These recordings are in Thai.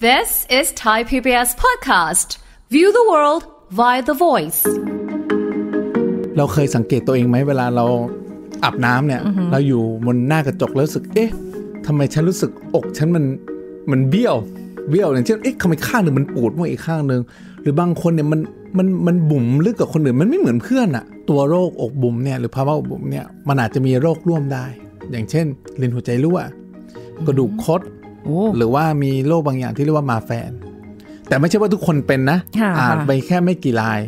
This is Thai PBS podcast. View the world via the voice. เราเคยสังเกตตัวเองไหมเวลาเราอาบน้ำเนี่ย เราอยู่บนหน้ากระจกแล้วรู้สึก เอ๊ะทำไมฉันรู้สึกอกฉันมัน มันเบี้ยว เบี้ยวอย่างเช่นเอ๊ะทำไมข้างหนึ่งมันปวดมากอีกข้างหนึ่งหรือบางคนเนี่ยมันมันมันบุ๋มลึกกว่าคนอื่น มันไม่เหมือนเพื่อนอะตัวโรคอกบุ๋มเนี่ย หรือภาวะอกบุ๋มเนี่ยมันอาจจะมีโรคร่วมได้ อย่างเช่นลิ้นหัวใจรั่วกระดูกคดหรือว่ามีโรคบางอย่างที่เรียกว่ามาแฟน แต่ไม่ใช่ว่าทุกคนเป็นนะอาจไปแค่ไม่กี่ราย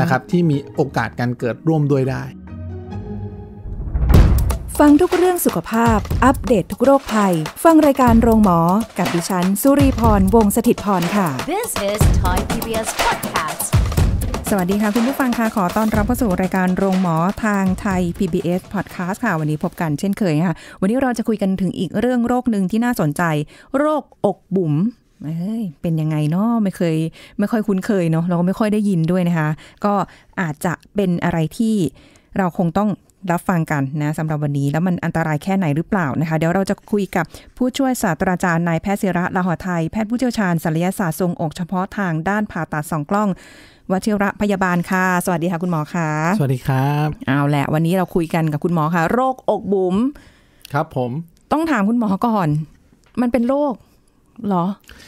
นะครับ ที่มีโอกาสการเกิดร่วมด้วยได้ ฟังทุกเรื่องสุขภาพอัปเดตททุกโรคภัย ฟังรายการโรงหมอ กับดิฉันสุรีพรวงศิตพรค่ะ This is Thai PBS Podcast สวัสดีค่ะคุณผู้ฟังค่ะขอต้อนรับเข้าสู่รายการโรงหมอทางไทย PBS Podcast ค่ะ วันนี้พบกันเช่นเคยค่ะ วันนี้เราจะคุยกันถึงอีกเรื่องโรคหนึ่งที่น่าสนใจ โรคอกบุ๋มเอ้ยเป็นยังไงเนาะไม่เคยไม่ค่อยคุ้นเคยเนาะเราก็ไม่ค่อยได้ยินด้วยนะคะ ก็อาจจะเป็นอะไรที่เราคงต้องรับฟังกันนะสำหรับวันนี้แล้วมันอันตรายแค่ไหนหรือเปล่านะคะ เดี๋ยวเราจะคุยกับผู้ช่วยศาสตราจารย์นายแพทย์ศิระลาหอไทยแพทย์ผู้เชี่ยวชาญศัลยศาสตร์ทรง อก เฉพาะทางด้านผ่าตัดสองกล้องวชิระพยาบาลค่ะ สวัสดีค่ะคุณหมอคะสวัสดีครับ เอาแหละ วันนี้เราคุยกันกับคุณหมอค่ะโรคอกบุ๋มครับผม ต้องถามคุณหมอก่อน มันเป็นโรคหรอ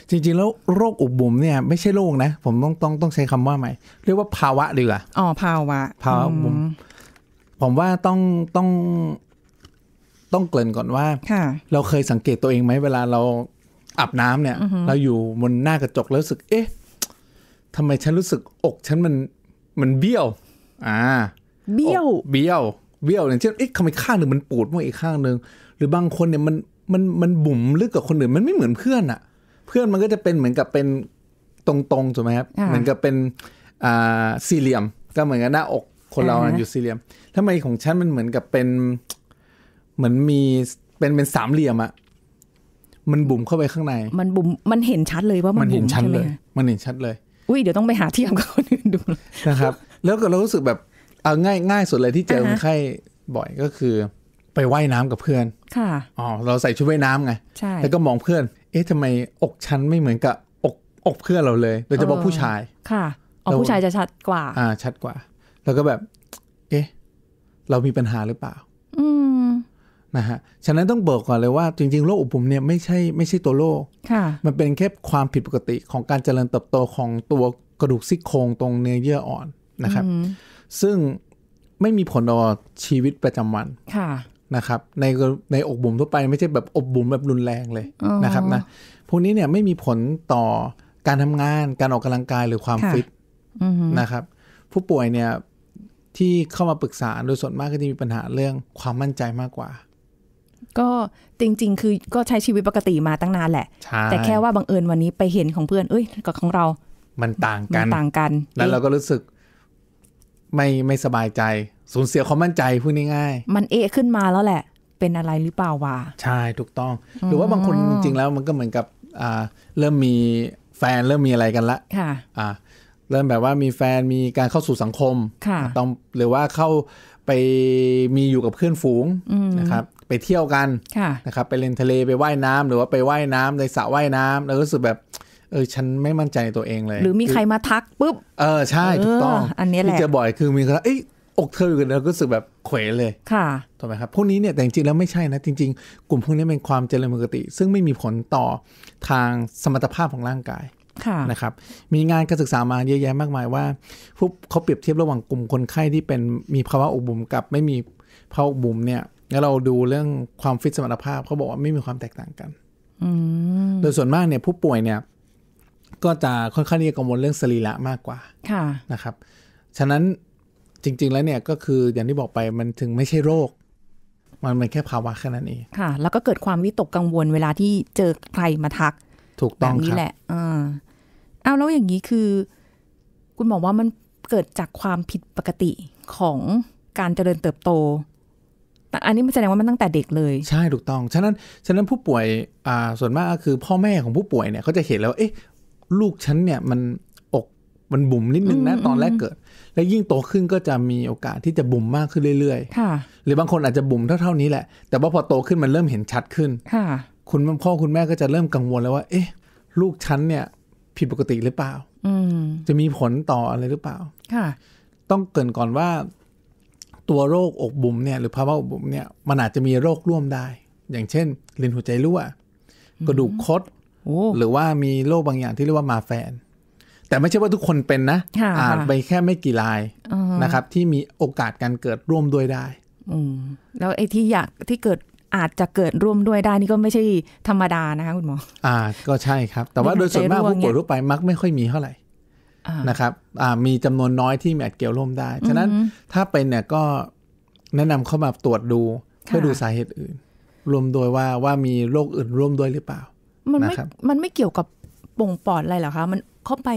จริงๆแล้วโรคอกบุ๋มเนี่ยไม่ใช่โรคนะ ผมต้องต้องต้องใช้คำว่าใหม่เรียกว่าภาวะเรืออ๋อภาวะภาวะบุ๋มผมว่าต้องต้องต้องเกริ่นก่อนว่าเราเคยสังเกตตัวเองไหมเวลาเราอาบน้ำเนี่ย เราอยู่บนหน้ากระจกแล้วรู้สึก เอ๊ะทำไมฉันรู้สึกอกฉันมันมันเบี้ยว อ่าเบี้ยว เบี้ยวเบี้ยวอย่างเช่นเอ๊ะทำไมข้างหนึ่งมันปูดมา่อีกข้างหนึ่งหรือบางคนเนี่ยมันมันมันบุ๋มลึกกว่าคนอื่น มันไม่เหมือนเพื่อนอะเพื่อนมันก็จะเป็นเหมือนกับเป็นตรงๆถูกไหมครับเหมือนกับเป็นอ่าสี่เหลี่ยมก็เหมือนกับหน้าอกคนเราอะยูซีเลียม ทำไมของฉันมันเหมือนกับเป็น เหมือนมีเป็นเป็นสามเหลี่ยมอะ มันบุ๋มเข้าไปข้างใน มันบุ๋มมันเห็นชัดเลยว่ามันเห็นชัดเลยมันเห็นชัดเลย อุ้ยเดี๋ยวต้องไปหาที่ทำกับคนอื่นดูนะครับ แล้วก็เรารู้สึกแบบเอาง่ายง่ายสุดเลยที่เจอคนไข้บ่อยก็คือ ไปไว่ายน้ำกับเพื่อน ค่ะ อ๋อเราใส่ชุดว่ายน้ำไง ใช่ แล้วก็มองเพื่อน เอ๊ะทำไมอกชั้นไม่เหมือนกับอกอกเพื่อนเราเลยโดยเฉพาะผู้ชาย ค่ะอ๋อผู้ชายจะชัดกว่า อ่าชัดกว่าแล้วก็แบบ เอ๊ะ เรามีปัญหาหรือเปล่านะฮะ ฉะนั้นต้องบอกก่อนเลยว่าจริง ๆโรคอุบุมเนี่ยไม่ใช่ไม่ใช่ตัวโรคมันเป็นแค่ความผิดปกติของการเจริญเติบโตของตัวกระดูกซี่โครงตรงเนื้อเยื่ออ่อนนะครับ ซึ่งไม่มีผลต่อชีวิตประจำวันนะครับ ในในอกบุ๋มทั่วไปไม่ใช่แบบอกบุ๋มแบบรุนแรงเลยนะครับนะพวกนี้เนี่ยไม่มีผลต่อการทำงาน การออกกำลังกายหรือความฟิตนะครับ ผู้ป่วยเนี่ยที่เข้ามาปรึกษาโดยส่วนมากก็จะมีปัญหาเรื่องความมั่นใจมากกว่า ก็จริงๆ คือก็ใช้ชีวิตปกติมาตั้งนานแหละ แต่แค่ว่าบังเอิญวันนี้ไปเห็นของเพื่อนเอ้ยกับของเรา มันต่างกันต่างกันแล้วเราก็รู้สึก ไม่ไม่สบายใจสูญเสียความมั่นใจพูดง่ายๆมันเอะขึ้นมาแล้วแหละ เป็นอะไรหรือเปล่าวะ ใช่ถูกต้อง หรือว่าบางคนจริงๆแล้วมันก็เหมือนกับเริ่มมีแฟนเริ่มมีอะไรกันละค่ะอ่าเริ่มแบบว่ามีแฟนมีการเข้าสู่สังคมต้องหรือว่าเข้าไปมีอยู่กับเพื่อนฝูงนะครับไปเที่ยวกันนะครับไปเล่นทะเลไปว่ายน้ำ หรือว่าไปว่ายน้ำในสระว่ายน้ำ แล้วรู้สึกแบบ เออฉันไม่มั่นใจในตัวเองเลย หรือมีใครมาทักปุ๊บเออใช่ถูกต้องอันนี้แหละที่จะบ่อยคือมีคนเอ้อกเธออยู่แล้วก็รู้สึกแบบเขวเลยค่ะถูกไหมครับพวกนี้เนี่ยแต่จริงๆแล้วไม่ใช่นะจริงๆกลุ่มพวกนี้เป็นความเจริญปกติ ซึ่งไม่มีผลต่อทางสมรรถภาพของร่างกายนะครับมีงานการศึกษามาเยอะแยะมากมาย ว่าผู้เขาเปรียบเทียบระหว่างกลุ่มคนไข้ที่เป็นมีภาวะอกบุ๋มกับไม่มีภาวะอกบุ๋มเนี่ยแล้วเราดูเรื่องความฟิตสมรรถภาพเขาบอกว่าไม่มีความแตกต่างกันโดยส่วนมากเนี่ยผู้ป่วยเนี่ย ก็จะค่อนข้างที่จะกังวลเรื่องสรีระมากกว่า ค่ะนะครับ ฉะนั้นจริงๆแล้วเนี่ยก็คืออย่างที่บอกไปมันถึงไม่ใช่โรค มันเป็นแค่ภาวะแค่นั้นเองค่ะ แล้วก็เกิดความวิตกกังวลเวลาที่เจอใครมาทัก ถูกต้องแบบนี้แหละเอาแล้วอย่างนี้คือ คุณบอกว่ามันเกิดจากความผิดปกติของการเจริญเติบโต แต่อันนี้มันแสดงว่ามันตั้งแต่เด็กเลย ใช่ถูกต้อง ฉะนั้นฉะนั้นผู้ป่วยอ่าส่วนมากคือพ่อแม่ของผู้ป่วยเนี่ยเขาจะเห็นแล้วเอ๊ะ ลูกฉันเนี่ยมันอกมันบุ๋มนิดนึงนะตอนแรกเกิด แล้วยิ่งโตขึ้นก็จะมีโอกาส ที่จะบุ๋มมากขึ้นเรื่อย ๆ ค่ะ หรือบางคนอาจจะบุ๋มเท่าๆนี้แหละแต่ว่าพอโตขึ้นมันเริ่มเห็นชัดขึ้น ค่ะ คุณพ่อคุณแม่ก็จะเริ่มกังวลแล้วว่า เอ๊ะ ลูกฉันเนี่ยผิดปกติหรือเปล่า จะมีผลต่ออะไรหรือเปล่าต้องเกินก่อนว่า ตัวโรค อกบุ๋มเนี่ยหรือภาวะอกบุ๋มเนี่ย มันอาจจะมีโรคร่วมได้ อย่างเช่น ลิ้นหัวใจรั่ว กระดูกคดหรือว่ามีโรคบางอย่างที่เรียกว่ามาแฟน แต่ไม่ใช่ว่าทุกคนเป็นนะ อาจไปแค่ไม่กี่รายนะครับ ที่มีโอกาสการเกิดร่วมด้วยได้ แล้วไอ้ที่อยากที่เกิดอาจจะเกิดร่วมด้วยได้นี่ก็ไม่ใช่ธรรมดานะคะ คุณหมอ อ่า ก็ใช่ครับ แต่ว่าโดยส่วนมากผู้ป่วยทั่วไปมักไม่ค่อยมีเท่าไหร่นะครับ อ่ามีจำนวนน้อยที่มีอาจเกี่ยวร่วมได้ ฉะนั้นถ้าเป็นเนี่ยก็แนะนำเข้ามาตรวจดูเพื่อดูสาเหตุอื่น รวมโดยว่าว่ามีโรคอื่นร่วมด้วยหรือเปล่ามันไม่มันไม่เกี่ยวกับป่งปอดอะไรหรอคะมันเข้าไป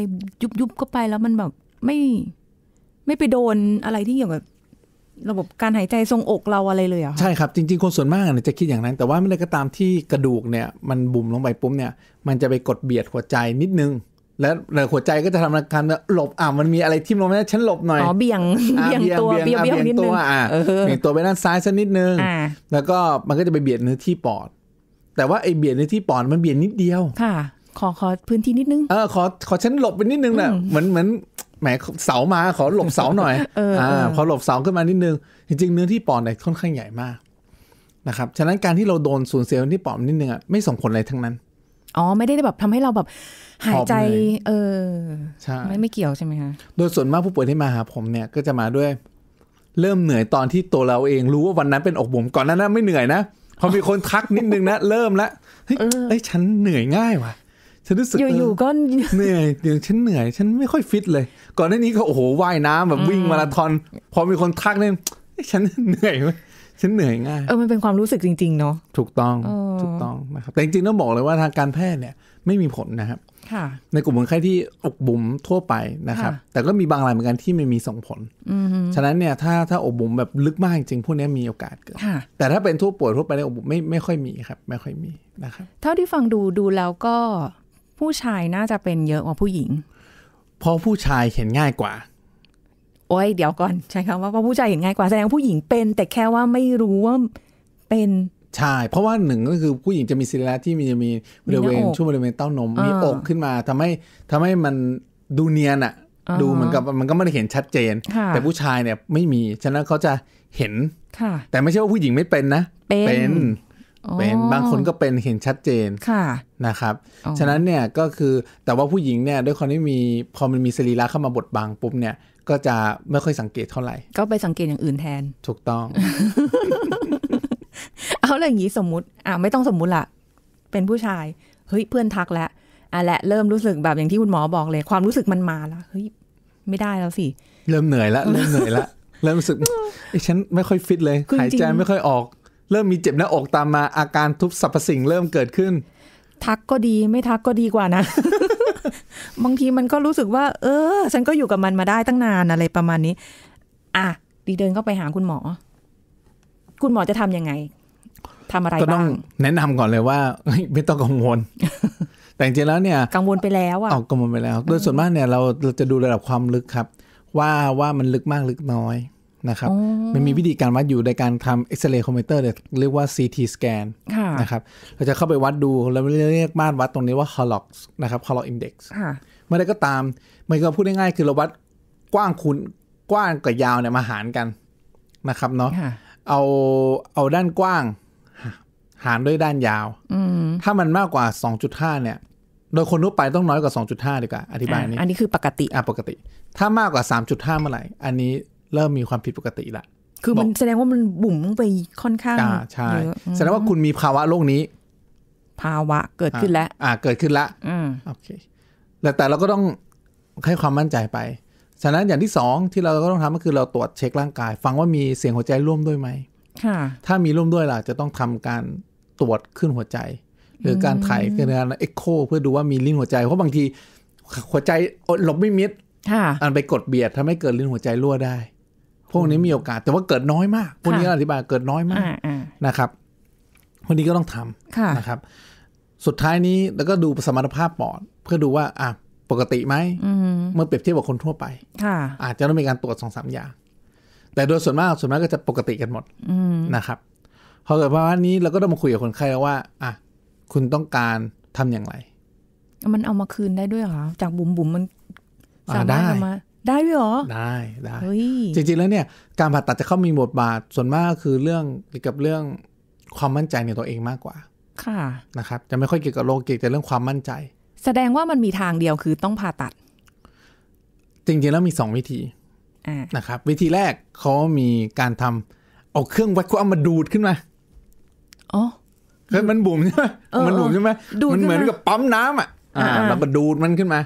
ยุบยุบเข้าไปแล้วมันแบบไม่ไม่ไปโดนอะไรที่เกี่ยวกับระบบการหายใจทรงอกเราอะไรเลยเหรอใช่ครับ จริงๆคนส่วนมากเนี่ยจะคิดอย่างนั้น แต่ว่าเมื่อไรก็ตามที่กระดูกเนี่ยมันบุ่มลงไปปุ๊บเนี่ยมันจะไปกดเบียดหัวใจนิดนึง แล้วหัวใจก็จะทำการหลบอ่ะมันมีอะไรทิ่มลงไปฉันหลบหน่อย อ๋อ เบี่ยงเบี่ยงตัวเบี่ยงเบี่ยงนิดนึงเบี่ยงตัวไปด้านซ้ายสักนิดนึงแล้วก็มันก็จะไปเบียดเนื้อที่ปอด แต่ว่าไอ้เบียดเนื้อที่ปอดมันเบียดนิดเดียวค่ะ ขอขอพื้นที่นิดนึงเออขอขอฉันหลบไปนิดนึงนะเหมือนเหมือนหมเสามาขอหลบเสาหน่อยอ่าพอหลบเสาขึ้นมานิดนึงจริงๆเนื้อที่ปอดเนี่ยค่อนข้างใหญ่มากนะครับฉะนั้นการที่เราโดนสูญเสียที่ปอดนิดนึงอ่ะไม่ส่งผลอะไรทั้งนั้นอ๋อไม่ได้แบบทำให้เราแบบหายใจ เออใช่ไม่ไม่เกี่ยวใช่ไหมคะ โดยส่วนมากผู้ป่วยที่มาหา ผมเนี่ยก็จะมาด้วย เริ่มเหนื่อยตอนที่ตัวเราเองรู้ว่าวันนั้นเป็นอกบวมก่อนนั้นไม่เหนื่อยนะ พอมีคนทักนิดนึงนะเริ่มละเฮ้ยฉันเหนื่อยง่ายว่ะฉันรู้สึกอยู่ๆก็เหนื่อยเดี๋ยวฉันเหนื่อย ฉันไม่ค่อยฟิตเลย ก่อนหน้านี้ก็โอ้โหว่ายน้ำแบบวิ่งมาราธอน พอมีคนทักเนี่ยฉันเหนื่อยไหมฉันเหนื่อยง่ายเออมันเป็นความรู้สึกจริงๆเนาะ ถูกต้อง ถูกต้องนะครับ แต่จริงๆต้องบอกเลยว่าทางการแพทย์เนี่ยไม่มีผลนะครับ ในกลุ่มคนไข้ที่อกบุ๋มทั่วไปนะครับ แต่ก็มีบางรายเหมือนกันที่ไม่มีส่งผลฉะนั้นเนี่ยถ้าถ้าอกบุ๋มแบบลึกมากจริงพวกนี้มีโอกาสเกิด แต่ถ้าเป็นทั่วป่วยทั่วไปในอกบุ๋มไม่ไม่ค่อยมีครับ ไม่ค่อยมีนะครับ เท่าที่ฟังดูดูแล้วก็ผู้ชายน่าจะเป็นเยอะกว่าผู้หญิง เพราะผู้ชายเห็นง่ายกว่าโอ้ยเดี๋ยวก่อนใช้คำว่าเพราะผู้ชายเห็นง่ายกว่า แสดงผู้หญิงเป็นแต่แค่ว่าไม่รู้ว่าเป็น ใช่เพราะว่าหนึ่งก็คือผู้หญิงจะมีสิริระที่มีจะมีบริเวณช่วงบริเวณเต้านมมีอกขึ้นมาทำให้ทำให้มันดูเนียนอะดูเหมือนกับมันก็ไม่ได้เห็นชัดเจน แต่ผู้ชายเนี่ยไม่มีฉะนั้นเขาจะเห็นแต่ไม่ใช่ว่าผู้หญิงไม่เป็นนะเป็นเป็นบางคนก็เป็นเห็นชัดเจน ค่ะ นะครับ ฉะนั้นเนี่ยก็คือแต่ว่าผู้หญิงเนี่ยด้วยความที่มีพอมันมีสรีระเข้ามาบดบังปุ๊บเนี่ย ก็จะไม่ค่อยสังเกตเท่าไหร่ ก็ไปสังเกตอย่างอื่นแทนถูกต้อง เอาอะไรอย่างนี้สมมุติอ่าไม่ต้องสมมุติละ เป็นผู้ชายเฮ้ยเพื่อนทักแล้วอ่ะแหละเริ่มรู้สึกแบบอย่างที่คุณหมอบอกเลย ความรู้สึกมันมาแล้วเฮ้ยไม่ได้แล้วสิเริ่มเหนื่อยละเริ่มเหนื่อยละเริ่มรู้สึกไอ้ฉันไม่ค่อยฟิตเลยหายใจไม่ค่อยออกเริ่มมีเจ็บหน้าอกตามมาอาการทุบสรรพสิ่งเริ่มเกิดขึ้น ทักก็ดี ไม่ทักก็ดีกว่านะบางทีมันก็รู้สึกว่า เออ ฉันก็อยู่กับมันมาได้ตั้งนานอะไรประมาณนี้ อ่ะดีเดินเข้าไปหาคุณหมอ คุณหมอจะทํำยังไง ทำอะไรบ้างก็ต้อง แนะนำก่อนเลยว่าไม่ต้องกังวล แต่จริงแล้วเนี่ย กังวลไปแล้วอ่ะกังวลไปแล้วโดยส่วนมากเนี่ยเราเราจะดูระดับความลึกครับ ว่าว่ามันลึกมากลึกน้อยนะครับ มันมีวิธีการวัดอยู่ในการทำเอ็กซเรย์คอมพิวเตอร์เรียกว่า CT scan นะครับ เราจะเข้าไปวัดดู แล้วเรียกมาตรวัดตรงนี้ว่า h o l o c k นะครับ h o ก l o นเ Index เมื่อใดก็ตาม มันก็พูดง่ายๆคือเราวัดกว้างคูณกว้างกับยาวเนี่ยมาหารกันนะครับเนาะเอาเอาด้านกว้าง หารด้วยด้านยาวถ้ามันมากกว่า 2.5 เนี่ย โดยคนทั่วไปต้องน้อยกว่า 2.5ดีกว่าอธิบายนี้ อันนี้คือปกติอ่ะปกติ ถ้ามากกว่า 3.5เมื่อไหร่ อันนี้เริ่มมีความผิดปกติละคือมันแสดงว่ามันบุ๋มไปค่อนข้าง ใช่ แสดงว่าคุณมีภาวะโรคนี้ ภาวะเกิดขึ้นแล้ว อ่าเกิดขึ้นละอืมโอเคแต่แต่เราก็ต้อง ให้ความมั่นใจไป ฉะนั้นอย่างที่สองที่เราก็ต้องทำก็คือเราตรวจเช็คร่างกาย ฟังว่ามีเสียงหัวใจร่วมด้วยไหมค่ะ ถ้ามีร่วมด้วยล่ะ จะต้องทำการตรวจขึ้นหัวใจ หรือการถ่ายการเอ็กโคเพื่อดูว่ามีลิ้นหัวใจ เพราะบางทีหัวใจหลบไม่มิดอันไปกดเบียดทำให้เกิดลิ้นหัวใจรั่วได้พวกนี้มีโอกาสแต่ว่าเกิดน้อยมาก พวกนี้อธิบายเกิดน้อยมากนะครับพวกนี้ก็ต้องทำนะครับ สุดท้ายนี้แล้วก็ดูสมรรถภาพปอด เพื่อดูว่า อ่ะ ปกติไหมเมื่อเปรียบเทียบกับคนทั่วไปอาจจะต้องมีการตรวจสองสามอย่าง แต่โดยส่วนมากส่วนมากก็จะปกติกันหมดนะครับ พอเกิดภาวะนี้เราก็ต้องมาคุยกับคนไข้แล้วว่า อ่ะ คุณต้องการทำอย่างไรมันเอามาคืนได้ด้วยเหรอจากบุ๋มบุ๋มมันสามารถมาได้ดยหรอได้ได้ จริง ๆ แล้วเนี่ย การผ่าตัดจะเข้ามีบทบาทส่วนมากคือเรื่องเกี่ยวกับเรื่องความมั่นใจในตัวเองมากกว่า ค่ะนะครับจะไม่ค่อยเกี่ยวกับโรคเกี่ยวกับเรื่องความมั่นใจ แสดงว่ามันมีทางเดียวคือต้องผ่าตัด จริงๆแล้วมีสองวิธีนะครับวิธีแรกเขามีการทำ เอาเครื่องวัดความมาดูดขึ้นมาอ๋อมันบุ๋มใช่ไหมมันบุ๋มใช่ไหมมันเหมือนกับปั๊มน้ำอ่ะอ่าแล้วก็ดูดมันขึ้นมา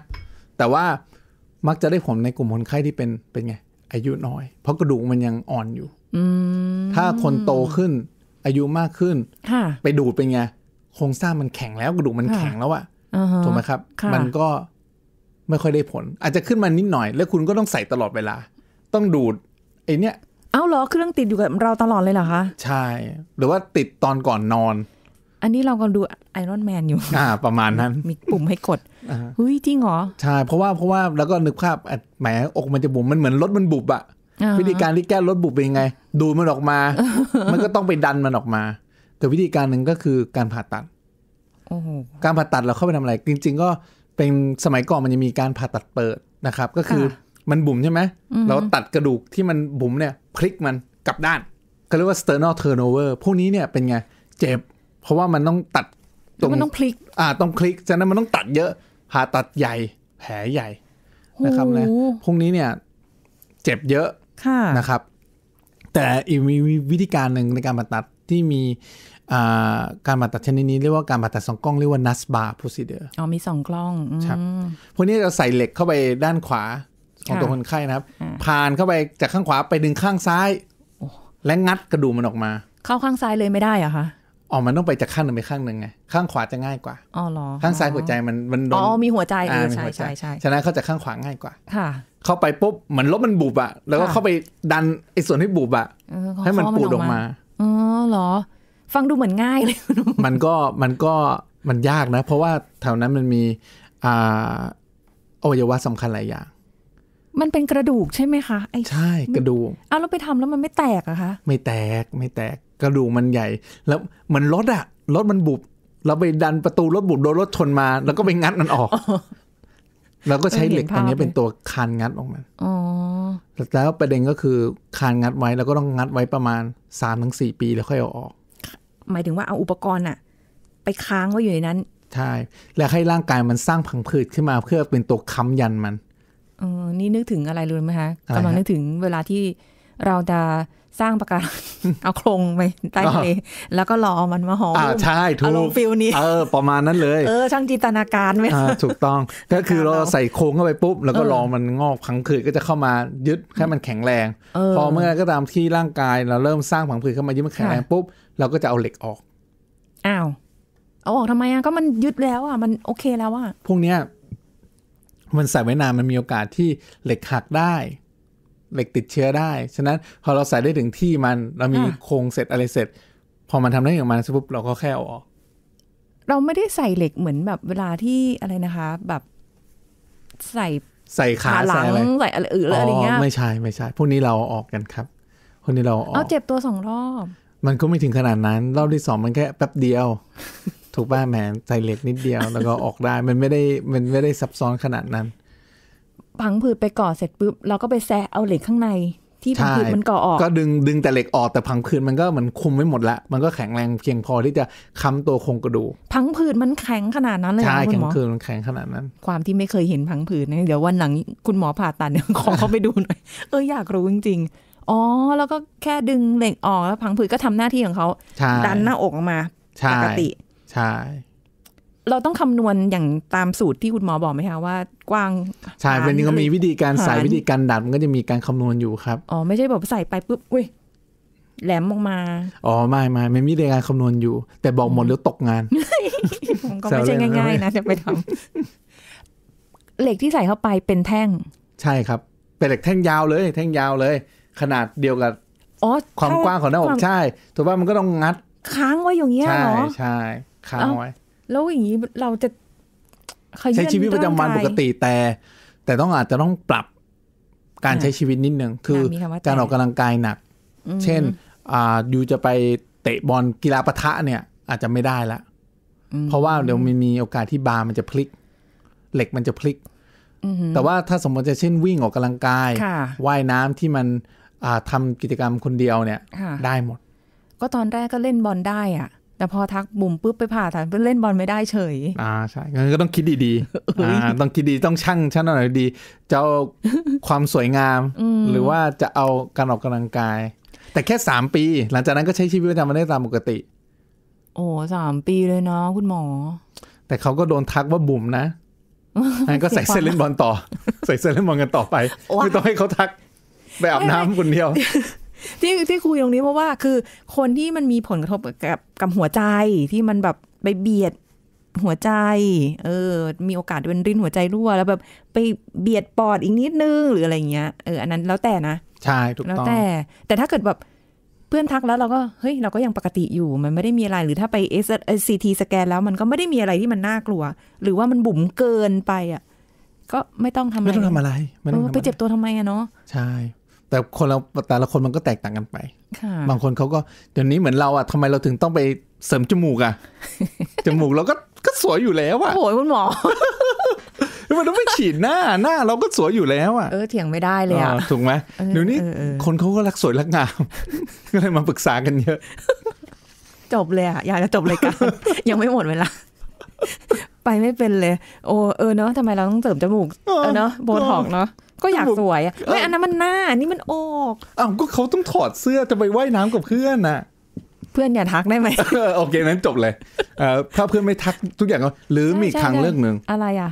แต่ว่ามักจะได้ผลในกลุ่มคนไข้ที่เป็นเป็นไงอายุน้อย เพราะกระดูกมันยังอ่อนอยู่ถ้าคนโตขึ้น อายุมากขึ้นไปดูดเป็นไงโครงสร้างมันแข็งแล้วกระดูกมันแข็งแล้วอะถูกไหมครับ มันก็ไม่ค่อยได้ผล อาจจะขึ้นมานิดหน่อยแล้วคุณก็ต้องใส่ตลอดเวลา ต้องดูดไอเนี้ยเอาเหรอเครื่องติดอยู่กับเราตลอดเลยเหรอคะใช่หรือว่าติดตอนก่อนนอนอันนี้เราก็ดูไอรอนแมนอยู่ อ่าประมาณนั้น มีปุ่มให้กดเฮ้ยจริงเหรอ ใช่ เพราะว่าเพราะว่าแล้วก็นึกภาพแหมอกมันจะบุ๋มมันเหมือนรถมันบุบอะวิธีการที่แก้รถบุบเป็นยังไง ดูมันออกมา มันก็ต้องไปดันมันออกมา แต่วิธีการหนึ่งก็คือการผ่าตัด การผ่าตัดเราเข้าไปทำอะไร จริงๆก็เป็นสมัยก่อนมันจะมีการผ่าตัดเปิดนะครับ ก็คือมันบุ๋มใช่ไหมเราตัดกระดูกที่มันบุ๋มเนี่ยพลิกมันกลับด้านเขาเรียกว่า sternal turnover พวกนี้เนี่ยเป็นไงเจ็บเพราะว่ามันต้องตัดตรงมันต้องพลิกอ่าต้องคลิก ฉะนั้นมันต้องตัดเยอะผ่าตัดใหญ่ แผลใหญ่ นะครับนะพวกนี้เนี่ยเจ็บเยอะะนะครับ แต่อีกมีวิธีการหนึ่งในการผ่าตัดที่มีการผ่าตัดชนิดนี้เรียกว่าการผ่าตัดสองกล้องเรียกว่านัสบาร์โพซิเดอร์อ๋อ มีสองกล้องครับพวกนี้จะใส่เหล็กเข้าไปด้านขวาของตัวคนไข้นะครับ ผ่านเข้าไปจากข้างขวาไปดึงข้างซ้าย และงัดกระดูกมันออกมา เข้าข้างซ้ายเลยไม่ได้อะคะอ๋อ มันต้องไปจากข้างหนึ่งไปข้างหนึ่งไงข้างขวาจะง่ายกว่า อ๋อหรอข้างซ้ายหัวใจมันมันโดนอ๋อมีหัวใจอ่ใช่ใช่ใช่ฉะนั้นเขาจะข้างขวาง่ายกว่า ค่ะ เข้าไปปุ๊บเหมือนรถมันบุบอะแล้วก็เข้าไปดันไอ้ส่วนที่บุบอะให้มันปูดออกมาอ๋อเหรอ ฟังดูเหมือนง่ายเลย มันก็มันก็มันยากนะ เพราะว่าแถวนั้นมันมีอ่าอวัยวะสำคัญหลายอย่าง มันเป็นกระดูกใช่ไหมคะใช่ กระดูกอ้าวแล้วไปทำแล้วมันไม่แตกอะคะไม่แตกไม่แตกกระดูกมันใหญ่ แล้วเหมือนรถอะรถมันบุบเราไปดันประตูรถบุบโดนรถชนมา แล้วก็ไปงัดมันออกเราก็ใช้เหล็กตันนี้เป็นตัวคานงัดออกมาแล้วประเด็นก็คือคานงัดไว้แล้วก็ต้องงัดไว้ประมาณสามถึงสี่ปีแล้วค่อยเอาออก หมายถึงว่าเอาอุปกรณ์อะไปค้างไว้อยู่ในนั้น ใช่ แล้วให้ร่างกายมันสร้างพังผืดขึ้นมาเพื่อเป็นตัวค้ำยันมัน เออนี่นึกถึงอะไรรู้ไหมคะกำลังนึกถึงเวลาที่เราจะสร้างประการันเอาโครงไปใต้ทะเลแล้วก็รอมันมาหอมอ่าใช่ถูกอารมณ์ฟิลนี้เออประมาณนั้นเลย เออช่างจินตนาการไหมถูกต้องก็คือเราใส่โครงเข้าไปปุ๊บแล้วก็รอมันงอกผังผืดก็จะเข้ามายึดให้มันแข็งแรงพอเมื่อก็ตามที่ร่างกายเราเริ่มสร้างผังผืดเข้ามายึดมันแข็งแรงปุ๊บเราก็จะเอาเหล็กออกอ้าวเอาออกทำไมอ่ะก็มันยึดแล้วอ่ะมันโอเคแล้วอ่ะพวกเนี้ยมันใส่ไว้นานมันมีโอกาสที่เหล็กหักได้เหล็กติดเชื้อได้ ฉะนั้นพอเราใส่ได้ถึงที่มันเรามีโครงเสร็จอะไรเสร็จ พอมันทำได้อย่างมันปุ๊บเราก็แค่ออก เราไม่ได้ใส่เหล็กเหมือนแบบเวลาที่อะไรนะคะ แบบ ใส่ใส่ขาหลังใส่อะไรอื่นอะไรเงี้ยไม่ใช่ไม่ใช่พวกนี้เราออกกันครับพวกนี้เราออกเอาเจ็บตัวสองรอบ มันก็ไม่ถึงขนาดนั้น รอบที่สองมันแค่แป๊บเดียว ถูกป้าแหมใส่เหล็กนิดเดียว แล้วก็ออกได้ มันไม่ได้มันไม่ได้ซับซ้อนขนาดนั้นพังผืดไปก่อเสร็จปุ๊บเราก็ไปแซะเอาเหล็กข้างในที่พังผืดมันก่อออก ก็ดึงดึงแต่เหล็กออกแต่พังผืดมันก็เหมือนคุมไม่หมดละมันก็แข็งแรงเพียงพอที่จะค้ำตัวโครงกระดูกพังผืดมันแข็งขนาดนั้นเลยใช่แข็งผืดมันแข็งขนาดนั้นความที่ไม่เคยเห็นพังผืดนะเดี๋ยววันหลังคุณหมอผ่าตัดเนี่ยขอเขาไปดูหน่อยเอออยากรู้จริงๆอ๋อแล้วก็แค่ดึงเหล็กออกแล้วพังผืดก็ทำหน้าที่ของเขาดันหน้าอกออกมาปกติใช่เราต้องคำนวณอย่างตามสูตรที่คุณหมอบอกไหมคะว่า กว้าง ใช่เป็นนี้ก็มีวิธีการใส่วิธีการดัดมันก็จะมีการคำนวณอยู่ครับ อ๋อไม่ใช่แบบใส่ไปปุ๊บอุ้ยแหลมออกมา อ๋อไม่ไม่ไม่มีการคำนวณอยู่ แต่บอกหมดแล้วตกงานก็ไม่ใช่ง่ายๆนะจะไปทำเหล็กที่ใส่เข้าไปเป็นแท่ง ใช่ครับ เป็นเหล็กแท่งยาวเลยแท่งยาวเลย ขนาดเดียวกับความกว้างของหน้าอกใช่ถูกป่ะมันก็ต้องงัด ค้างไว้อย่างเงี้ยเหรอใช่ใช่ค้างไว้แล้วอย่างนี้เราจะใช้ชีวิตประจำวันปกติแต่ แต่ต้องอาจจะต้องปรับการใช้ชีวิตนิดนึงคือการออกกำลังกายหนัก เช่น อ่าอยู่จะไปเตะบอลกีฬาปะทะเนี่ย อาจจะไม่ได้ละเพราะว่าเดี๋ยวมันมีโอกาสที่บาร์มันจะพลิก เหล็กมันจะพลิกแต่ว่าถ้าสมมติจะเช่นวิ่งออกกำลังกายว่ายน้ำที่มันทำกิจกรรมคนเดียวเนี่ย ได้หมด ก็ตอนแรกก็เล่นบอลได้อ่ะแต่พอทักบุ่มปุ๊บไปผ่าฐานเล่นบอลไม่ได้เฉย อ่าใช่งั้นก็ต้องคิดดีๆอ่าต้องคิดดีต้องช่างชั่งหน่อยดี จะเอาความสวยงาม หรือว่าจะเอาการออกกำลังกาย แต่แค่สามปี หลังจากนั้นก็ใช้ชีวิตประจำวันได้ตามปกติ โอ้สามปีเลยเนาะคุณหมอ แต่เขาก็โดนทักว่าบุ่มนะงั้นก็ใส่เส้เล่นบอลต่อ ใส่เส้เล่นบอลกันต่อไปไม่ต้องให้เขาทักไปอาบน้ำคนเดียวที่ที่คุยตรงนี้เพราะว่าคือ คนที่มันมีผลกระทบกับกับหัวใจที่มันแบบไปเบียดหัวใจ เออ มีโอกาสเป็นรินหัวใจรั่ว แล้วแบบไปเบียดปอดอีกนิดนึงหรืออะไรเงี้ย เอออันนั้น แล้วแต่นะใช่ถูกต้องแล้วแต่ แต่ถ้าเกิดแบบเพื่อนทักแล้วเราก็ เฮ้ยเราก็ยังปกติอยู่ มันไม่ได้มีอะไรหรือถ้าไปเอสซีทีสแกน แล้ว มันก็ไม่ได้มีอะไรที่มันน่ากลัว หรือว่ามันบุ๋มเกินไปอ่ะก็ไม่ต้องทำอะไรไม่ต้องทำอะไรไไปเจ็บตัวทำไมอะเนาะใช่แต่คนเราแต่ละคนมันก็แตกต่างกันไป บางคนเขาก็เดี๋ยวนี้เหมือนเราอ่ะทำไมเราถึงต้องไปเสริม จมูกอ่ะ จมูกเราก็ก็สวยอยู่แล้วอะโอ้ยคุณหมอมันต้องไปฉีดหน้าหน้า เราก็สวยอยู่แล้วอะเออเถียงไม่ได้เลยอะถูกไหมเดี๋ยวนี้คนเขาก็รักสวยรักงามก็เลยมาปรึกษากันเยอะ จบเลยอ่ะอยากจะจบเลยกันยังไม่หมดเวลา ไปไม่เป็นเลย โอ้เออเนาะทำไมเราต้องเสริมจมูกเออเนาะโบท็อกเนาะก็อยากสวยไม่อันนั้นมันหน้านี่มันอก อ้าว ก็เขาต้องถอดเสื้อจะไปว่ายน้ำกับเพื่อนน่ะเพื่อนอย่าทักได้ไหม โอเคนั้นจบเลยถ้าเพื่อนไม่ทักทุกอย่างก็หรือมีครั้งเรื่องหนึ่ง อะไรอ่ะ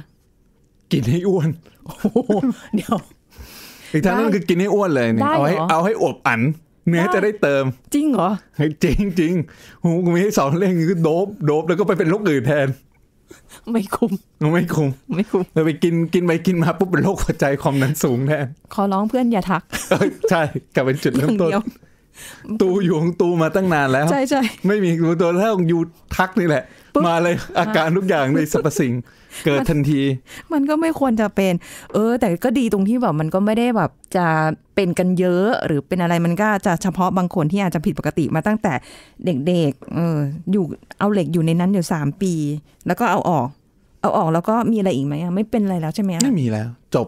กินให้อ้วนโอ้เดี๋ยว อีกทางนึงคือกินให้อ้วนเลย เอาให้เอาให้อบอันเนื้อจะได้เติม จริงเหรอจริงจริงหูมีสอนเล่นคือโดบโดบแล้วก็ไปเป็นลูกอื่นแทนไม่คุ้มไม่คุ้มไม่คุ้มเราไปกิน กินไปกินมาปุ๊บเป็นโรคหัวใจความดันสูงแน่ขอร้องเพื่อนอย่าทัก ใช่กลับเป็นจุดเริ่มต้น ตูอยู่ของตูมาตั้งนานแล้ว ใช่ใช่ ไม่มีตัวถ้าของยูทักนี่แหละ มาเลยอาการทุกอย่างในสรรพสิ่งเกิดทันที มันก็ไม่ควรจะเป็น เออ แต่ก็ดีตรงที่แบบมันก็ไม่ได้แบบ จะเป็นกันเยอะ หรือเป็นอะไรมันก็จะเฉพาะบางคนที่อาจจะผิดปกติมาตั้งแต่เด็กๆ เออ อยู่เอาเหล็กอยู่ในนั้นอยู่สามปี แล้วก็เอาออกเอาออกแล้วก็มีอะไรอีกไหมไม่เป็นอะไรแล้วใช่ไหมไม่มีแล้ว จบ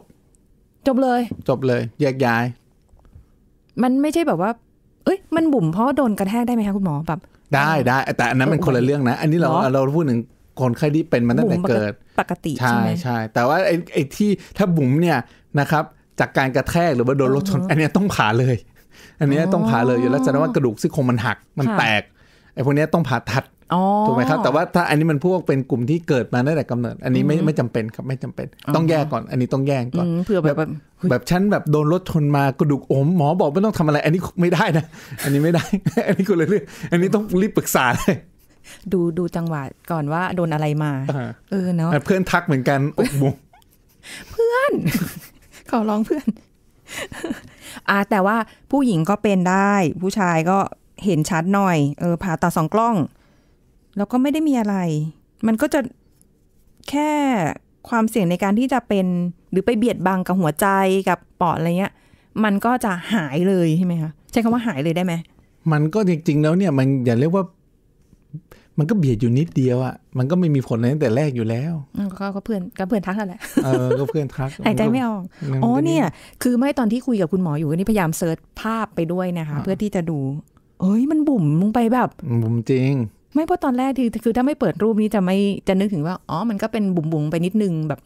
จบเลย จบเลย แยกย้าย มันไม่ใช่แบบว่า เอ้ยมันบุ๋มเพราะโดนกระแทกได้ไหมคะคุณหมอแบบได้ได้แต่อันนั้นมันคนละเรื่องนะ อันนี้เราเราพูดถึงคนไข้ที่เป็นมันตั้งแต่เกิด ปกติใช่ใช่แต่ว่าไอ้ไอ้ที่ถ้าบุ๋มเนี่ยนะครับ จากการกระแทกหรือว่าโดนรถชนอันนี้ต้องผ่าเลย อันนี้ต้องผ่าเลยอยู่แล้วจะนว่ากระดูกซี่โครงมันหัก มันแตกไอ้พวกนี้ต้องผ่าตัดถูกไหมครับ แต่ว่าถ้า อันนี้มันพวกเป็นกลุ่มที่เกิดมาตั้งแต่กำเนิด อันนี้ไม่ไม่จำเป็นครับไม่จำเป็น ต้องแยกก่อน อันนี้ต้องแยกก่อนเพื่อแบบ แบบฉันแบบโดนรถชนมากระดูกอมหมอบอกไม่ต้องทำอะไร อันนี้ไม่ได้นะอันนี้ไม่ได้ อันนี้คเลยเรื่องอันนี้ต้องรีบปรึกษาเลยดูดูจังหวะ ก่อนว่า โดนอะไรมาเออเนาะเพื่อนทักเหมือนกันอกบุกเพื่อนขอร้องเพื่อน อ่าแต่ว่าผู้หญิงก็เป็นได้ผู้ชายก็เห็นชัดหน่อย เออผ่าตาสองกล้อง แล้วก็ไม่ได้มีอะไร มันก็จะแค่ความเสี่ยงในการที่จะเป็น หรือไปเบียดบังกับหัวใจกับปอดอะไรเงี้ย มันก็จะหายเลยใช่ไหมคะใช้คำว่าหายเลยได้ไหม มันก็จริงๆแล้วเนี่ย มันอย่าเรียกว่า มันก็เบียดอยู่นิดเดียวอะ่ะมันก็ไม่มีผลอะไรตั้งแต่แรกอยู่แล้ว ก็เพื่อนก็เพื่อนทักนั่นแหละเออก็เพื่อนทักหายใจไม่ออกอ๋อเนี่ย คือไม่ตอนที่คุยกับคุณหมออยู่นี่พยายามเซิร์ชภาพไปด้วยนะคะเพื่อที่จะดูเฮ้ยมันบุ๋มลงไปแบบ บุ๋มจริง ไม่เพราะตอนแรกคือคือถ้าไม่เปิดรูปนี้จะไม่จะนึกถึงว่า อ๋อมันก็เป็นบุ๋มบุ๋มไปนิดนึงแบบ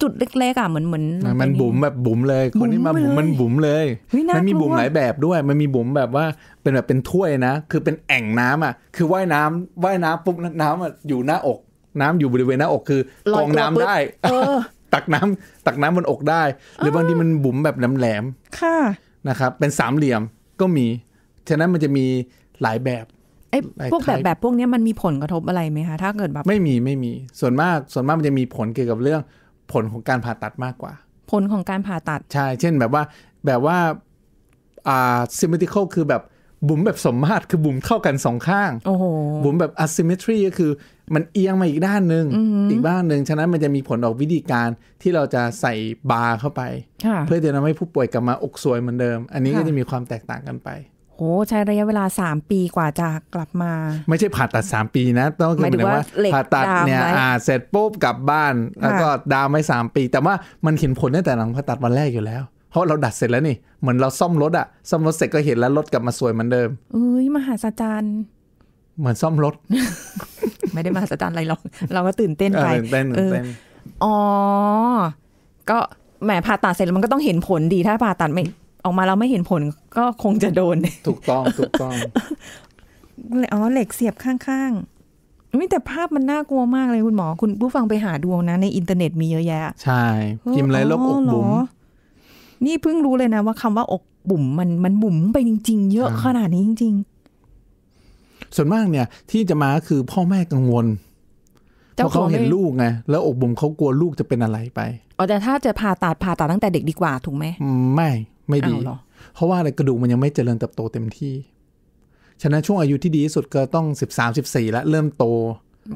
จุดเล็กๆอ่ะเหมือนเหมือนมันบุ๋มแบบบุ๋มเลยคนที่มาบุ๋มมันบุ๋มเลยมันมีบุ๋มหลายแบบด้วย มันมีบุ๋มแบบว่าเป็นแบบเป็นถ้วยนะคือเป็นแอ่งน้ำอ่ะคือว่ายน้ำว่ายน้ำปุ๊บน้ำอ่ะอยู่หน้าอกน้ำอยู่บริเวณหน้าอกคือกองน้ำได้ตักน้ำตักน้ำบนอกได้ หรือบางทีมันบุ๋มแบบแหลมๆค่ะนะครับเป็นสามเหลี่ยมก็มีฉะนั้นมันจะมีหลายแบบไอ้ พวกแบบแบบพวกนี้มันมีผลกระทบอะไรไหมคะ ถ้าเกิดแบบ ไม่มีไม่มี ส่วนมาก ส่วนมากมันจะมีผลเกี่ยวกับเรื่องผลของการผ่าตัดมากกว่า ผลของการผ่าตัด ใช่ เช่นแบบว่าแบบว่าอ่า symmetrical คือแบบบุ๋มแบบสมมาตร คือบุ๋มเท่ากันสองข้างโอ้โหบุ๋มแบบ asymmetry ก็คือมันเอียงมาอีกด้านหนึ่งอีกด้านหนึ่ง ฉะนั้นมันจะมีผลออกวิธีการที่เราจะใส่บาร์เข้าไป เพื่อจะทำให้ผู้ป่วยกลับมาอกสวยเหมือนเดิม อันนี้ก็จะมีความแตกต่างกันไปโอ้ใช้ระยะเวลา 3 ปีกว่าจะกลับมา ไม่ใช่ผ่าตัด 3 ปีนะต้องคิดว่า ผ่าตัดเนี่ยอ่า เสร็จปุ๊บกลับบ้าน แล้วก็ดามไม่3ปี แต่ว่ามันเห็นผลตั้งแต่หลังผ่าตัดวันแรกอยู่แล้ว เพราะเราดัดเสร็จแล้วนี่เหมือนเราซ่อมรถอะซ่อมรถเสร็จก็เห็นแล้วรถกลับมาสวยเหมือนเดิม เอ้ยมหาสจารย์เหมือนซ่อมรถไม่ได้มหาสจารย์อะไรหรอกเราก็ตื่นเต้นไปเต้นเต้นอ๋อก็แหมผ่าตัดเสร็จแล้วมันก็ต้องเห็นผลดีถ้าผ่าตัดไม่ออกมาเราไม่เห็นผลก็คงจะโดน ถูกต้อง ถูกต้อง อ๋อเหล็กเสียบข้างๆงไม่แต่ภาพมันน่ากลัวมากเลยคุณหมอ คุณผู้ฟังไปหาดูนะ ในอินเทอร์เน็ตมีเยอะแยะ ใช่พิมพ์ไรลบอกบุ๋มนี่เพิ่งรู้เลยนะว่าคำว่าอกบุ๋มมันมันบุ๋มไปจริงๆ เยอะขนาดนี้จริง ๆ ส่วนมากเนี่ย ที่จะมาคือพ่อแม่กังวลเพราะเขาเห็นลูกไงแล้ว อกบุ๋มเขากลัวลูกจะเป็นอะไรไปอ๋อแต่ถ้าจะผ่าตัดผ่าตัดตั้งแต่เด็กดีกว่าถูกไหมไม่ไม่ดี เพราะว่าอะไรกระดูกมันยังไม่เจริญเติบโตเต็มที่ฉะนั้นช่วงอายุที่ดีที่สุดก็ต้องสิบสามสิบสี่แล้วเริ่มโต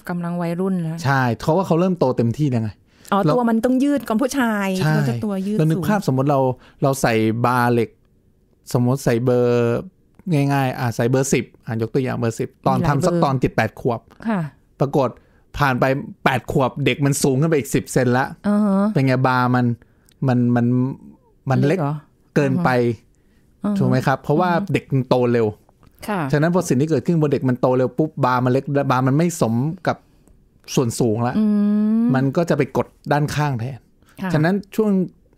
กำลังวัยรุ่นแล้ว ใช่ เพราะว่าเขาเริ่มโตเต็มที่ยังไงอ๋อตัวมันต้องยืดก่อนผู้ชายมันจะตัวยืดเรานึกภาพสมมติเราเราใส่บาร์เหล็ก สมมติใส่เบอร์ ง่าย ๆอ่าใส่เบอร์สิบอ่ายกตัวอย่างเบอร์สิบตอนทำสักตอนติดแปดขวบค่ะปรากฏผ่านไปแปดขวบเด็กมันสูงขึ้นไปอีกสิบเซนละเป็นไงบาร์มันมันมันมันเล็กเกินไป ถูกไหมครับ เพราะว่าเด็กโตเร็วฉะนั้นพอสิ่งที่เกิดขึ้นพอเด็กมันโตเร็ว ปุ๊บบาร์มันเล็กบาร์มันไม่สมกับส่วนสูงแล้วมันก็จะไปกดด้านข้างแทน ฉะนั้นช่วง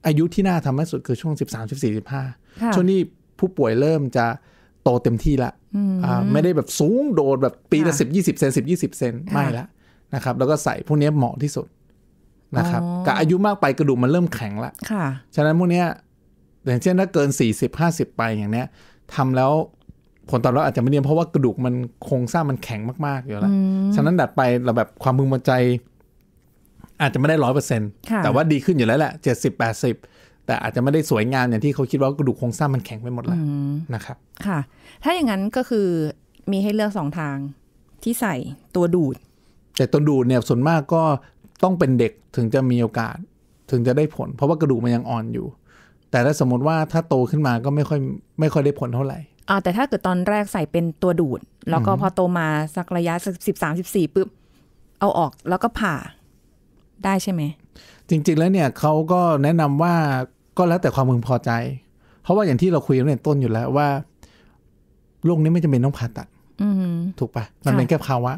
อายุที่น่าทำให้สุดคือช่วงสสสสิิบบามี่สิบห้าช่วงนี้ผู้ป่วยเริ่มจะโตเต็มที่ละไม่ได้แบบสูงโดดแบบปีละสิบยี่สิบเซนสิบยี่สิบเซนไม่ละนะครับแล้วก็ใส่พวกนี้เหมาะที่สุดนะครับกับอายุมากไปกระดูกมันเริ่มแข็งละฉะนั้นพวกนี้อย่างเช่นถ้าเกิน40 50 ไปอย่างเนี้ยทำแล้วผลตอบรับอาจจะไม่ดีเพราะว่ากระดูกมันโครงสร้างมันแข็งมากๆ อยู่แล้ว ฉะนั้นดัดไปเราแบบความืึมพอใจ อาจจะไม่ได้ร้อยเปอร์เซ็นต์แต่ว่าดีขึ้นอยู่แล้วแหละเจ็ดสิบแปดสิบแต่อาจจะไม่ได้สวยงามอย่างที่เขาคิดว่ากระดูกโครงสร้างมันแข็งไปหมดแล้วนะครับค่ะถ้าอย่างนั้นก็คือมีให้เลือกสองทางที่ใส่ตัวดูด แต่ตัวดูดเนี่ยส่วนมากก็ต้องเป็นเด็กถึงจะมีโอกาสถึงจะได้ผล เพราะว่ากระดูกมันยังอ่อนอยู่แต่ถ้าสมมติว่าถ้าโตขึ้นมาก็ไม่ค่อยไม่ค่อยได้ผลเท่าไหร่อ่าแต่ถ้าเกิดตอนแรกใส่เป็นตัวดูดแล้วก็พอโตมาสักระยะสิบสามสิบสี่ปุ๊บเอาออก แล้วก็ผ่า ได้ใช่ไหมจริง ๆแล้วเนี่ยเขาก็แนะนำว่าก็แล้วแต่ความมึงพอใจ เพราะว่าอย่างที่เราคุยกันในต้นอยู่แล้วว่าโรคนี้ไม่จำเป็นต้องผ่าตัดถูกปะมันเป็นแค่ภาวะ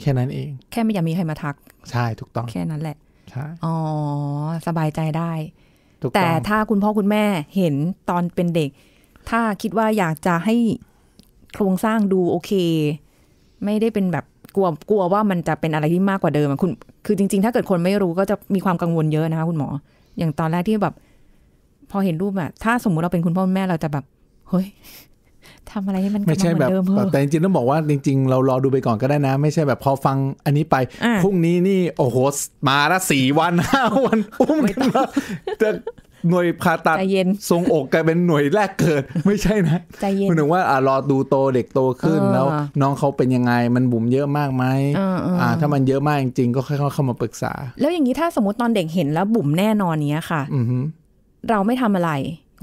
แค่นั้นเอง แค่ไม่อยากมีใครมาทัก ใช่ ถูกต้อง แค่นั้นแหละใช่อ๋อสบายใจได้แต่ถ้าคุณพ่อ คุณแม่เห็นตอนเป็นเด็ก ถ้าคิดว่าอยากจะให้โครงสร้างดูโอเค ไม่ได้เป็นแบบกลัวกลัวว่ามันจะเป็นอะไรที่มากกว่าเดิมคุณ คือจริง ๆ ถ้าเกิดคนไม่รู้ก็จะมีความกังวลเยอะนะคะคุณหมอ อย่างตอนแรกที่แบบพอเห็นรูปอะถ้าสมมุติเราเป็นคุณพ่อคุณแม่เราจะแบบเฮ้ยทำอะไรให้มันไม่ใช่แบบแต่จริงๆต้องบอกว่า จริงๆ เรารอดูไปก่อนก็ได้นะ ไม่ใช่แบบพอฟังอันนี้ไป พรุ่งนี้นี่ โอ้โห มาละสี่วันห้าวัน อุ้มกันมาจะหน่วยผ่าตัดทรงอกกลายเป็นหน่วยแรกเกิด ไม่ใช่นะใจเย็นหมาถึงว่าอ่ารอดูโตเด็กโตขึ้นแล้วน้องเขาเป็นยังไงมันบุ๋มเยอะมากไหมอ่า ถ้ามันเยอะมากจริงๆก็ค่อยๆเข้ามาปรึกษา แล้วอย่างนี้ถ้าสมมติตอนเด็กเห็นแล้วบุ๋มแน่นอนเนี้ยค่ะเราไม่ทำอะไร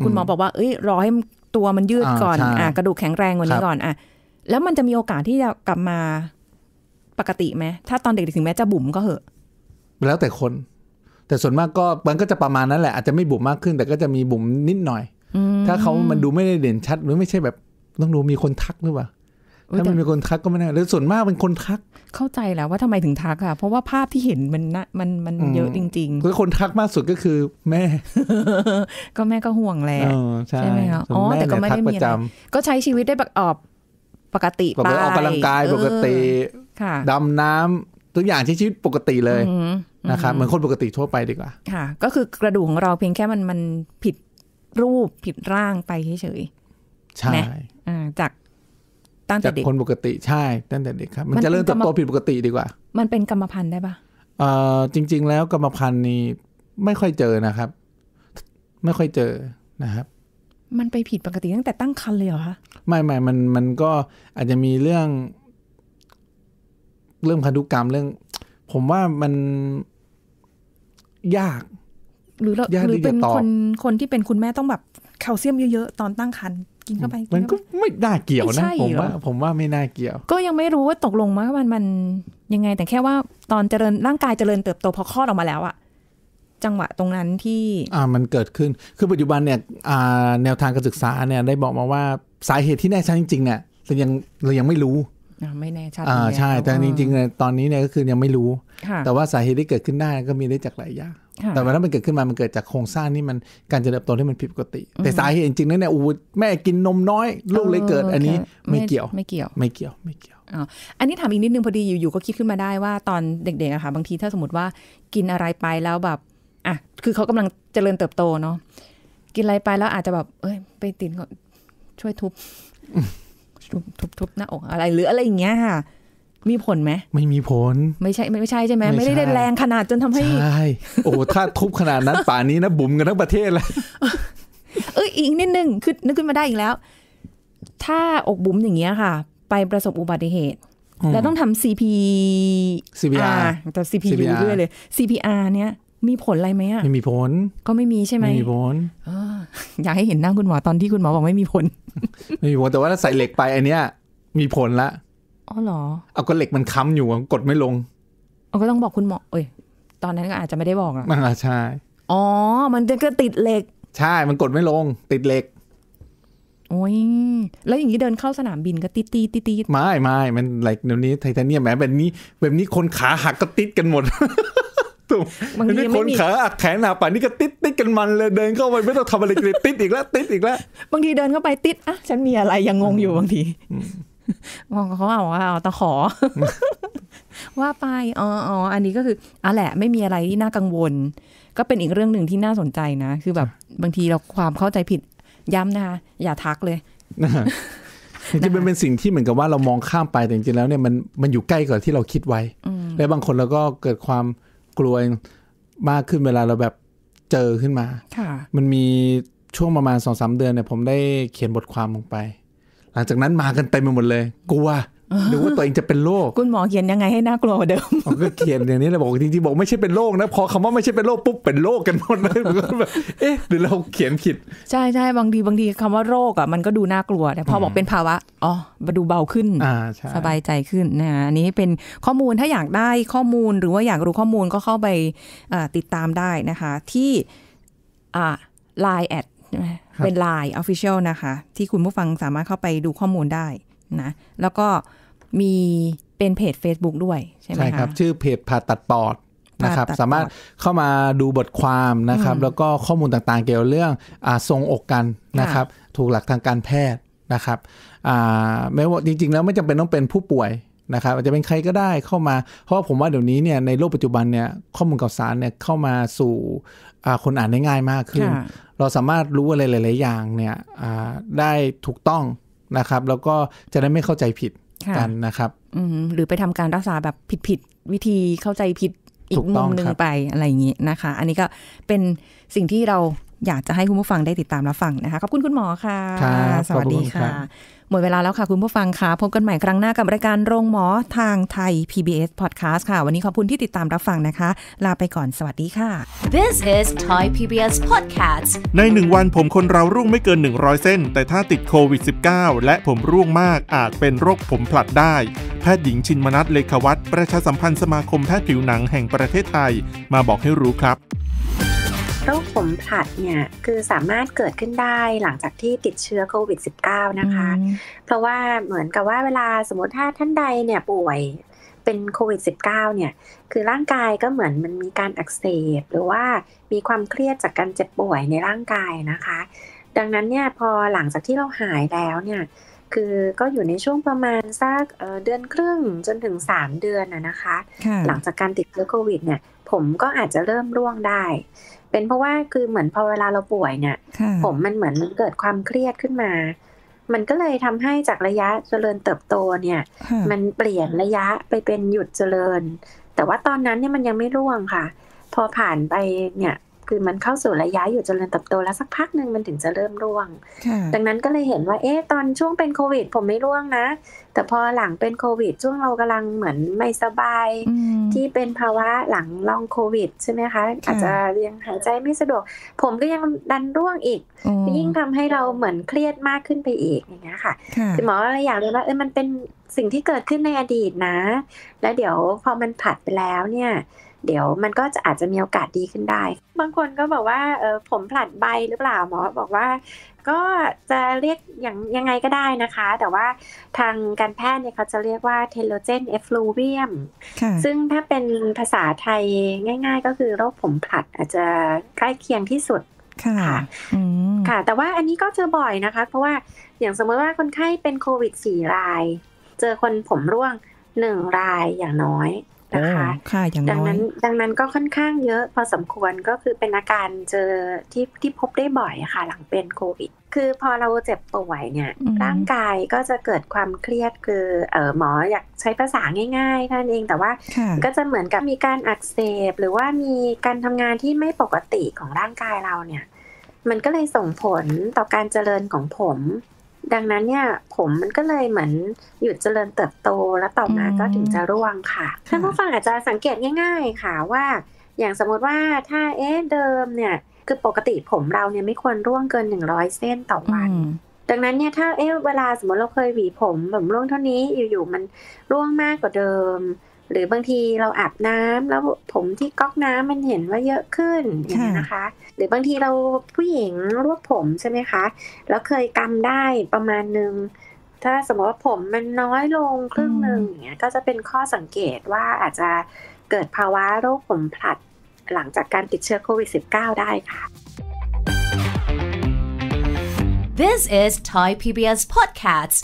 คุณหมอบอกว่าเอ้ยรอให้ตัวมันยืดก่อนอ่ากระดูกแข็งแรงกว่านี้ก่อนอ่ะแล้วมันจะมีโอกาสที่จะกลับมาปกติไหม ถ้าตอนเด็กถึงแม้จะบุ๋มก็เหอะ แล้วแต่คน แต่ส่วนมากก็มันก็จะประมาณนั้นแหละ อาจจะไม่บุ๋มมากขึ้น แต่ก็จะมีบุ๋มนิดหน่อยถ้าเขามันดูไม่ได้เด่นชัด หรือไม่ใช่แบบ ต้องดูมีคนทักหรือเปล่าถ้ามันเป็นคนทักก็ไม่น่าหลือส่วนมากเป็นคนทัก เข้าใจแล้วว่าทำไมถึงทักค่ะเพราะว่าภาพที่เห็นมันนะมันมันเยอะจริงๆคือคนทักมากสุดก็คือ แม่ก็แม่ก็ห่วงแหละใช่ไหมคะอ๋อแต่ก็ไม่ได้มีก็ใช้ชีวิตได้แบบออกปกติไปออกกำลังกายปกติดำน้ำทุกอย่างใช้ชีวิตปกติเลยนะครับเหมือนคนปกติทั่วไปดีกว่าค่ะ ก็คือกระดูกของเราเพียงแค่มันมันผิดรูปผิดร่างไปเฉยๆใช่จากั้งแต่เด็กคนปกติใช่ ตั้งแต่เด็กครับมันจะเริ่มเติบโตผิดปกติดีกว่า มันเป็นกรรมพันธุ์ได้ปะเอ่อจริง ๆแล้วกรรมพันธุ์นี้ไม่ค่อยเจอนะครับ ไม่ค่อยเจอนะครับ มันไปผิดปกติตั้งแต่ตั้งครรภ์เลยเหรอคะไม่ไม่มันมันก็อาจจะมีเรื่อง เรื่องพันธุกรรมเรื่อง ผมว่ามันยาก หรือเราหรือเป็นคนคนที่เป็นคุณแม่ต้องแบบแคลเซียมเยอะๆตอนตั้งครรภ์กินเข้าไปมันก็ไม่ได้เกี่ยวนะ ผมว่าผมว่าไม่น่าเกี่ยว ก็ยังไม่รู้ว่าตกลงวามันมันยังไงแต่แค่ว่าตอนเจริญร่างกายเจริญเติบโตพอคลอดออกมาแล้วอะจังหวะตรงนั้นที่ อ่ามันเกิดขึ้นคือปัจจุบันเนี่ยอ่าแนวทางการศึกษาเนี่ยได้บอกมาว่าสาเหตุที่แน่ชัดจริงๆ เนี่ยเรายังเรายังไม่รู้ไม่แน่ชัดอ่าใช่ แต่จริงๆตอนนี้เนี่ยก็คือยังไม่รู้ แต่ว่าสาเหตุที่เกิดขึ้นได้ก็มีได้จากหลายอย่าง แต่วลา้มันเกิดขึ้นมา มันเกิดจากโครงสร้างนี่มันการเจริญเติบโตที่มันผิดปกติ แต่สาเหตุจริงๆนั่นเนี่ยอูแม่กินนมน้อย ลูกเลยเกิดอันนี้ ไม่เกี่ยว ไม่เกี่ยว ไม่เกี่ยว ไม่เกี่ยวอ๋ออันนี้ถามอีกนิดนึงพอดีอยู่ๆ ก็คิดขึ้นมาได้ว่า ตอนเด็กๆอะค่ะ บางทีถ้าสมมติว่ากินอะไรไปแล้วแบบอ่ะคือเขากำลังเจริญเติบโตเนาะกินอะไรไปแล้วอาจจะแบบเอ้ยไปติดช่วยทุบทุบๆหน้าอกอะไรหรืออะไรอย่างเงี้ยค่ะ มีผลไหมไม่มีผลไม่ใช่ไม่ใช่ใช่ไหมไม่ได้แรงขนาดจนทำให้ใช่โอ้ถ้าทุบขนาดนั้นป่านนี้นะ บุ๋มกันทั้งประเทศเลยเอออีกนิดนึงคือนึกขึ้นมาได้อีกแล้ว ถ้าอกบุ๋มอย่างเงี้ยค่ะ ไปประสบอุบัติเหตุ แล้วต้องทำ CP CPR จะ CPU ด้วยเลย CPR เนี้ยมีผลอะไรไหมอ่ะไม่มีผลก็ไม่มีใช่ไหมไม่มีผลอยากให้เห็นหน้าคุณหมอตอนที่คุณหมอบอกไม่มีผลไม่มีผล แต่ว่าถ้าใส่เหล็กไปอันเนี้ยมีผลละอ๋อเหรอ เอาก็เหล็กมันค้ำอยู่กดไม่ลง เอาก็ต้องบอกคุณหมอเอ้ยตอนนั้นก็อาจจะไม่ได้บอกอ่ะอ่าใช่อ๋อ มันก็ติดเหล็ก ใช่มันกดไม่ลง ติดเหล็กโอ้ยแล้วอย่างนี้เดินเข้าสนามบินก็ติดตีติดตีไม่ไม่มันเหล็กเดี๋ยวนี้ไทเทเนียมแหมแบบนี้แบบนี้คนขาหักก็ติดกันหมดถูกบางทีคนขาอักแขนหนาป่านนี่ก็ติดติดกันมันเลยเดินเข้าไปไม่ต้องทำอะไรเลยติดอีกแล้ว ติดอีกแล้วบางทีเดินเข้าไปติดอ่ะฉันมีอะไรยังงงอยู่บางทีมองเขาเอาว่าเอาตะขอ ว่าไปอ๋ออ๋ออันนี้ก็คืออ่ะแหละ ไม่มีอะไรที่น่ากังวล ก็เป็นอีกเรื่องหนึ่งที่น่าสนใจนะ คือแบบ บางทีเราความเข้าใจผิดย้ำนะคะอย่าทักเลยจริงๆมันเป็นสิ่งที่เหมือนกับว่าเรามองข้ามไปแต่จริงๆแล้วเนี่ยมันมันอยู่ใกล้กว่าที่เราคิดไว้และบางคนเราก็เกิดความกลัวมากขึ้นเวลาเราแบบเจอขึ้นมา มันมีช่วงประมาณสองสามเดือนเนี่ยผมได้เขียนบทความลงไป หลังจากนั้นมากันเต็มไปหมดเลย กลัวหรือว่าตัวเองจะเป็นโรค คุณหมอเขียนยังไงให้น่ากลัวเดิมก็เขียนอย่างนี้เลยบอกจริงๆบอกไม่ใช่เป็นโรคนะพอคำว่าไม่ใช่เป็นโรคปุ๊บเป็นโรคกันหมดเลยแบบเอ๊ะหรือเราเขียนผิด ใช่ใช่บางทีบางทีคำว่าโรคอ่ะมันก็ดูน่ากลัวแต่พอบอกเป็นภาวะอ๋อมาดูเบาขึ้นสบายใจขึ้นนะอันนี้เป็นข้อมูลถ้าอยากได้ข้อมูลหรือว่าอยากรู้ข้อมูลก็เข้าไปติดตามได้นะคะ ที่ไลน์แอดเป็นไลน์ออฟฟิเชียลนะคะ ที่คุณผู้ฟังสามารถเข้าไปดูข้อมูลได้นะแล้วก็มีเป็นเพจ Facebook ด้วยใช่ไหมคะใช่ครับ ชื่อเพจผ่าตัดปอดนะครับสามารถเข้ามาดูบทความนะครับ แล้วก็ข้อมูลต่างๆเกี่ยวเรื่องอทรงอกกันนะครับถูกหลักทางการแพทย์นะครับไม่ว่าจริงๆแล้วไม่จำเป็นต้องเป็นผู้ป่วยนะครับอาจจะเป็นใครก็ได้เข้ามา เพราะว่าผมว่าเดี๋ยวนี้เนี่ยในโลกปัจจุบันเนี่ยข้อมูลข่าวสารเนี่ยเข้ามาสู่คนอ่านได้ง่ายมากขึ้น เราสามารถรู้อะไรหลายๆอย่างเนี่ยได้ถูกต้องนะครับแล้วก็จะได้ไม่เข้าใจผิดกันนะครับหรือไปทำการรักษาแบบผิดผิดวิธีเข้าใจผิดอีกมุมหนึ่งไปอะไรอย่างนี้นะคะ อันนี้ก็เป็นสิ่งที่เราอยากจะให้คุณผู้ฟังได้ติดตามรับฟังนะคะ ขอบคุณคุณหมอค่ะ สวัสดีค่ะ หมดเวลาแล้วค่ะคุณผู้ฟังค่ะพบกันใหม่ครั้งหน้ากับรายการโรงหมอทางไทย PBS Podcast ค่ะ วันนี้ขอบคุณที่ติดตามรับฟังนะคะ ลาไปก่อนสวัสดีค่ะ This is Thai PBS Podcast ในหนึ่งวันผมคนเราร่วงไม่เกิน 100 เส้น แต่ถ้าติดโควิด -19 และผมร่วงมากอาจเป็นโรคผมผลัดได้ แพทย์หญิงชินมนัทเลขวัตประชาสัมพันธ์สมาคมแพทย์ผิวหนังแห่งประเทศไทยมาบอกให้รู้ครับโรคผมผลัดเนี่ย คือสามารถเกิดขึ้นได้หลังจากที่ติดเชื้อโควิด -19 นะคะ เพราะว่าเหมือนกับว่าเวลาสมมติถ้าท่านใดเนี่ยป่วยเป็นโควิด -19 เนี่ยคือร่างกายก็เหมือนมันมีการอักเสบ หรือว่ามีความเครียดจากการเจ็บป่วยในร่างกายนะคะ ดังนั้นเนี่ยพอหลังจากที่เราหายแล้วเนี่ย คือก็อยู่ในช่วงประมาณสักเดือนครึ่งจนถึง 3 เดือนนะคะหลังจากการติดเชื้อโควิดเนี่ยผมก็อาจจะเริ่มร่วงได้ เป็นเพราะว่าคือเหมือนพอเวลาเราป่วยเนี่ย ผมมันเหมือนเกิดความเครียดขึ้นมา มันก็เลยทำให้จากระยะเจริญเติบโตเนี่ย มันเปลี่ยนระยะไปเป็นหยุดเจริญ แต่ว่าตอนนั้นเนี่ยมันยังไม่ร่วงค่ะ พอผ่านไปเนี่ยคือมันเข้าสู่ระยะอยู่จเจริญเติบโต แล้วสักพักหนึ่งมันถึงจะเริ่มร่วงดังนั้นก็เลยเห็นว่า เอ๊ะ ตอนช่วงเป็นโควิด ผมไม่ร่วงนะ แต่พอหลังเป็นโควิด ช่วงเรากำลังเหมือนไม่สบายที่เป็นภาวะหลังลองโควิด ใช่ไหมคะ อาจจะยังหายใจไม่สะดวก ผมก็ยังดันร่วงอีก ยิ่งทำให้เราเหมือนเครียดมากขึ้นไปอีกอย่างเงี้ยค่ะคือหมอเลยอยากเลยว่าเออมันเป็นสิ่งที่เกิดขึ้นในอดีตนะ แล้วเดี๋ยวพอมันผ่านไปแล้วเนี่ยเดี๋ยวมันก็จะอาจจะมีโอกาสดีขึ้นได้ บางคนก็บอกว่าเออผมผลัดใบหรือเปล่าหมอบอกว่า ก็จะเรียกอย่างยังไงก็ได้นะคะ แต่ว่าทางการแพทย์เนี่ยเขาจะเรียกว่าเทโลเจนเอฟลูเวียมซึ่งถ้าเป็นภาษาไทยง่ายๆก็คือ โรคผมผลัดอาจจะใกล้เคียงที่สุด ค่ะค่ะ แต่ว่าอันนี้ก็เจอบ่อยนะคะ เพราะว่าอย่างสมมติว่าคนไข้เป็นโควิดสี่ราย เจอคนผมร่วงหนึ่งรายอย่างน้อยะคะค่ะอย่างดังนั้นดังนั้นก็ค่อนข้างเยอะพอสมควรก็คือเป็นอาการเจอที่ที่พบได้บ่อยค่ะ หลังเป็นโควิด คือพอเราเจ็บป่วยเนี่ย ร่างกายก็จะเกิดความเครียดคือเออหมออยากใช้ภาษาง่ายๆท่านเองแต่ว่าก็จะเหมือนกับมีการอักเสบ หรือว่ามีการทำงานที่ไม่ปกติของร่างกายเราเนี่ย มันก็เลยส่งผลต่อการเจริญของผมดังนั้นเนี่ยผมมันก็เลยเหมือนหยุดเจริญเติบโตแล้ว ต่อมาก็ถึงจะร่วงค่ะ ท่านผู้ฟังอาจจะสังเกตง่าย ๆ ค่ะว่า อย่างสมมติว่าถ้าเอ๊ะเดิมเนี่ย คือปกติผมเราเนี่ยไม่ควรร่วงเกินหนึ่งร้อยเส้นต่อวัน ดังนั้นเนี่ยถ้าเอ๊ะเวลาสมมติเราเคยหวีผมแบบร่วงเท่านี้อยู่ๆมันร่วงมากกว่าเดิมหรือบางทีเราอาบน้ำแล้วผมที่ก๊อกน้ำมันเห็นว่าเยอะขึ้นอย่างนี้นะคะ หรือบางทีเราผู้หญิงรวบผมใช่ไหมคะแล้วเคยกาได้ประมาณนึงถ้าสมมติว่าผมมันน้อยลงครึ่งหนึ่งอย่างเงี้ยก็จะเป็นข้อสังเกตว่าอาจจะเกิดภาวะโรคผมผลัดหลังจากการติดเชื้อโควิด -19 ได้ค่ะ This is Thai PBS Podcast